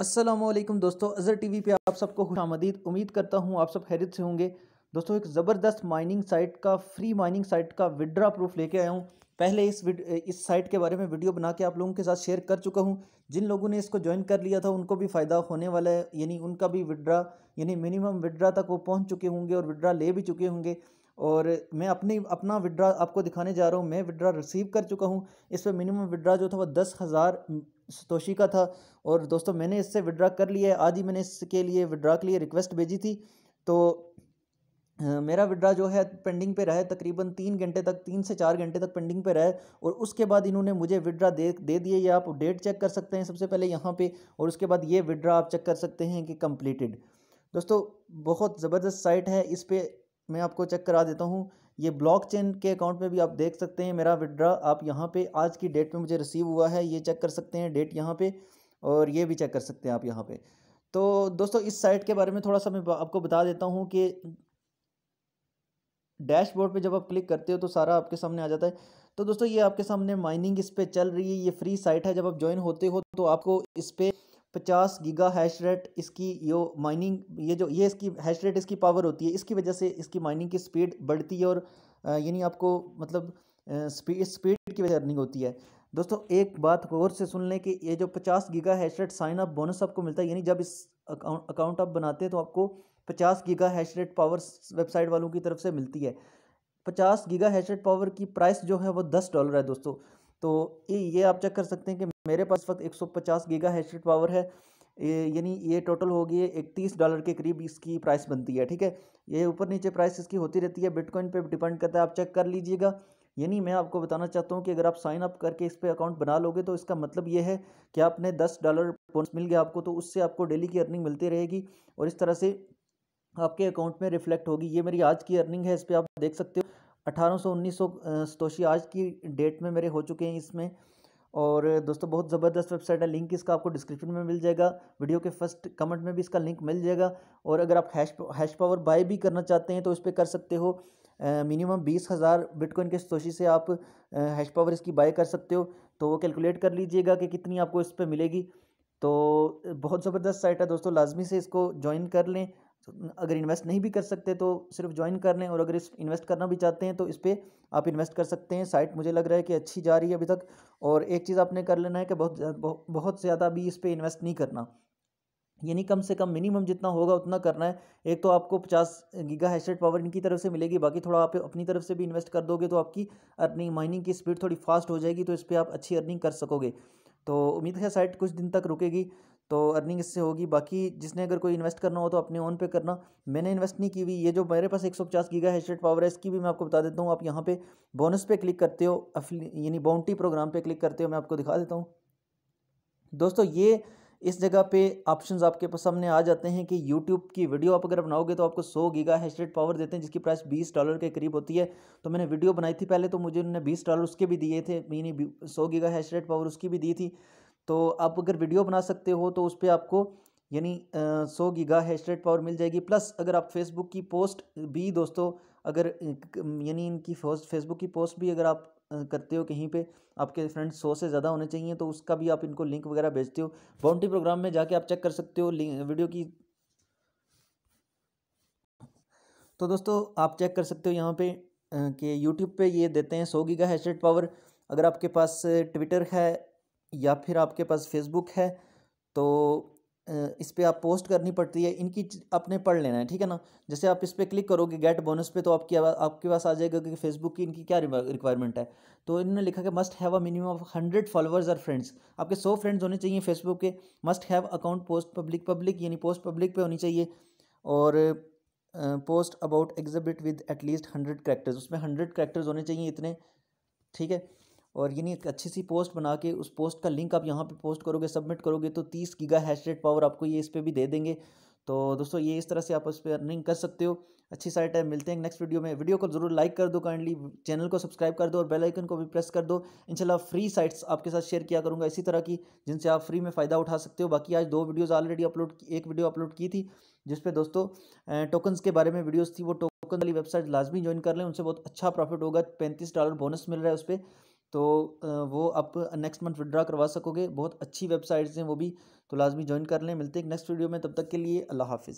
असलम दोस्तों अज़र टीवी पे आप सबको खुश आमदीद उम्मीद करता हूँ आप सब खैरियत से होंगे दोस्तों एक ज़बरदस्त माइनिंग साइट का फ्री माइनिंग साइट का विड्रा प्रूफ लेके आया हूँ पहले इस इस साइट के बारे में वीडियो बना के आप लोगों के साथ शेयर कर चुका हूँ जिन लोगों ने इसको ज्वाइन कर लिया था उनको भी फ़ायदा होने वाला है यानी उनका भी विड्रा यानी मिनिमम विड्रा तक वो पहुँच चुके होंगे और विड्रा ले भी चुके होंगे और मैं अपनी अपना विड्रा आपको दिखाने जा रहा हूँ मैं विड्रा रिसीव कर चुका हूँ इस पर मिनिमम विड्रा जो था वो दस हज़ार सतोशी का था और दोस्तों मैंने इससे विड्रा कर लिया है आज ही मैंने इसके लिए विड्रा के लिए रिक्वेस्ट भेजी थी तो मेरा विड्रा जो है पेंडिंग पे रहा है तकरीबन तीन घंटे तक तीन से चार घंटे तक पेंडिंग पे रहा है और उसके बाद इन्होंने मुझे विड्रा दे दे दिए ये आप डेट चेक कर सकते हैं सबसे पहले यहाँ पे और उसके बाद ये विड्रा आप चेक कर सकते हैं कि कंप्लीटेड दोस्तों बहुत ज़बरदस्त साइट है इस पर मैं आपको चेक करा देता हूँ ये ब्लॉकचेन के अकाउंट में भी आप देख सकते हैं मेरा विड्रा आप यहाँ पे आज की डेट में मुझे रिसीव हुआ है ये चेक कर सकते हैं डेट यहाँ पे और ये भी चेक कर सकते हैं आप यहाँ पे तो दोस्तों इस साइट के बारे में थोड़ा सा मैं आपको बता देता हूँ कि डैशबोर्ड पे जब आप क्लिक करते हो तो सारा आपके सामने आ जाता है तो दोस्तों ये आपके सामने माइनिंग इस पर चल रही है ये फ्री साइट है जब आप ज्वाइन होते हो तो आपको इस पर पचास गीगा हैश रेट इसकी यो माइनिंग ये जो ये इसकी हैश रेट इसकी पावर होती है इसकी वजह से इसकी माइनिंग की स्पीड बढ़ती है और यानी आपको मतलब स्पीड स्पीड की वजह अर्निंग होती है दोस्तों एक बात गौर से सुन लें कि ये जो पचास giga hash rate sign up bonus आपको मिलता है यानी जब इस अकाउंट आप बनाते हैं तो आपको पचास giga hash rate power website वालों की तरफ से मिलती है पचास गीगा हैश रेट पावर की प्राइस जो है वो दस डॉलर है दोस्तों तो ये आप चेक कर सकते हैं कि मेरे पास वक्त 150 गीगा हैशरेट पावर है यानी ये टोटल होगी इकतीस डॉलर के करीब इसकी प्राइस बनती है ठीक है ये ऊपर नीचे प्राइस इसकी होती रहती है बिटकॉइन पे डिपेंड करता है आप चेक कर लीजिएगा यानी मैं आपको बताना चाहता हूँ कि अगर आप साइन अप करके इस पर अकाउंट बना लोगे तो इसका मतलब ये है कि आपने दस डॉलर बोनस मिल गया आपको तो उससे आपको डेली की अर्निंग मिलती रहेगी और इस तरह से आपके अकाउंट में रिफ्लेक्ट होगी ये मेरी आज की अर्निंग है इस पर आप देख सकते हो अठारह सौ उन्नीस सौ आज की डेट में मेरे हो चुके हैं इसमें और दोस्तों बहुत ज़बरदस्त वेबसाइट है लिंक इसका आपको डिस्क्रिप्शन में मिल जाएगा वीडियो के फर्स्ट कमेंट में भी इसका लिंक मिल जाएगा और अगर आप हैश हैश पावर बाय भी करना चाहते हैं तो इस पर कर सकते हो मिनिमम बीस हज़ार बिटकॉइन के सोशी से आप हैश पावर इसकी बाय कर सकते हो तो वो कैलकुलेट कर लीजिएगा कि कितनी आपको इस पर मिलेगी तो बहुत ज़बरदस्त साइट है दोस्तों लाजमी से इसको ज्वाइन कर लें तो अगर इन्वेस्ट नहीं भी कर सकते तो सिर्फ ज्वाइन कर लें और अगर इस इन्वेस्ट करना भी चाहते हैं तो इस पर आप इन्वेस्ट कर सकते हैं साइट मुझे लग रहा है कि अच्छी जा रही है अभी तक और एक चीज़ आपने कर लेना है कि बहुत बहुत ज़्यादा भी इस पर इन्वेस्ट नहीं करना यानी कम से कम मिनिमम जितना होगा उतना करना है एक तो आपको पचास गीगा हैशरेट पावर इनकी तरफ से मिलेगी बाकी थोड़ा आप अपनी तरफ से भी इन्वेस्ट कर दोगे तो आपकी अर्निंग माइनिंग की स्पीड थोड़ी फास्ट हो जाएगी तो इस पर आप अच्छी अर्निंग कर सकोगे तो उम्मीद है साइट कुछ दिन तक रुकेगी तो अर्निंग इससे होगी बाकी जिसने अगर कोई इन्वेस्ट करना हो तो अपने ओन पे करना मैंने इन्वेस्ट नहीं की हुई ये जो मेरे पास एक सौ पचास गीगा हैशरेट पावर है इसकी भी मैं आपको बता देता हूँ आप यहाँ पे बोनस पे क्लिक करते हो यानी बाउंटी प्रोग्राम पे क्लिक करते हो मैं आपको दिखा देता हूँ दोस्तों ये इस जगह पे ऑप्शंस आपके पास सामने आ जाते हैं कि यूट्यूब की वीडियो आप अगर बनाओगे तो आपको 100 गीगा हैशरेट पावर देते हैं जिसकी प्राइस 20 डॉलर के करीब होती है तो मैंने वीडियो बनाई थी पहले तो मुझे उन्होंने 20 डॉलर उसके भी दिए थे यानी 100 गीगा हैशरेट पावर उसकी भी दी थी तो आप अगर वीडियो बना सकते हो तो उस पर आपको यानी सौ गीगा हैशरेट पावर मिल जाएगी प्लस अगर आप फेसबुक की पोस्ट भी दोस्तों अगर यानी इनकी फेसबुक की पोस्ट भी अगर आप करते हो कहीं पे आपके फ्रेंड्स सौ से ज़्यादा होने चाहिए तो उसका भी आप इनको लिंक वगैरह भेजते हो बाउंड्री प्रोग्राम में जाके आप चेक कर सकते हो वीडियो की तो दोस्तों आप चेक कर सकते हो यहाँ पे कि यूट्यूब पे ये देते हैं सौ गीगा हैशरेट पावर अगर आपके पास ट्विटर है या फिर आपके पास फेसबुक है तो इस पर आप पोस्ट करनी पड़ती है इनकी आपने पढ़ लेना है ठीक है ना जैसे आप इस पर क्लिक करोगे गेट बोनस पे तो आपकी आपके पास आ जाएगा कि फेसबुक की इनकी क्या रिक्वायरमेंट है तो इन्होंने लिखा कि must have a minimum of hundred followers और फ्रेंड्स आपके सौ फ्रेंड्स होने चाहिए फेसबुक के must have account post public public यानी पोस्ट पब्लिक पे होनी चाहिए और post about exhibit with at least hundred characters उसमें हंड्रेड करेक्टर्स होने चाहिए इतने ठीक है और यानी एक अच्छी सी पोस्ट बना के उस पोस्ट का लिंक आप यहाँ पे पोस्ट करोगे सबमिट करोगे तो तीस गीगा हैश रेट पावर आपको ये इस पर भी दे देंगे तो दोस्तों ये इस तरह से आप उस पर अर्निंग कर सकते हो अच्छी साइट है मिलते हैं नेक्स्ट वीडियो में वीडियो को जरूर लाइक कर दो काइंडली चैनल को सब्सक्राइब कर दो और बेल आइकन को भी प्रेस कर दो इंशाल्लाह फ्री साइट्स आपके साथ शेयर किया करूँगा इसी तरह की जिनसे आप फ्री में फ़ायदा उठा सकते हो बाकी आज दो वीडियोज़ ऑलरेडी अपलोड एक वीडियो अपलोड की थी जिसपे दोस्तों टोकन्स के बारे में वीडियोज़ थी वो टोकन वाली वेबसाइट लाजमी ज्वाइन कर लें उनसे बहुत अच्छा प्रॉफिट होगा पैंतीस डॉलर बोनस मिल रहा है उस पर तो वो आप नेक्स्ट मंथ विड्रा करवा सकोगे बहुत अच्छी वेबसाइट्स हैं वो भी तो लाजमी ज्वाइन कर लें मिलते हैं नेक्स्ट वीडियो में तब तक के लिए अल्लाह हाफिज़